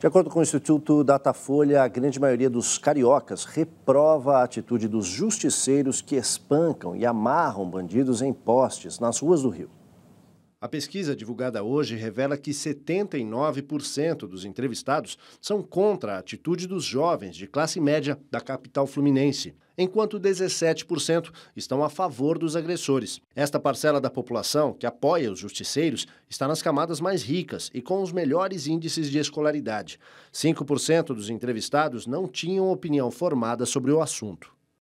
De acordo com o Instituto Datafolha, a grande maioria dos cariocas reprova a atitude dos justiceiros que espancam e amarram bandidos em postes nas ruas do Rio. A pesquisa divulgada hoje revela que 79% dos entrevistados são contra a atitude dos jovens de classe média da capital fluminense, enquanto 17% estão a favor dos agressores. Esta parcela da população, que apoia os justiceiros, está nas camadas mais ricas e com os melhores índices de escolaridade. 5% dos entrevistados não tinham opinião formada sobre o assunto.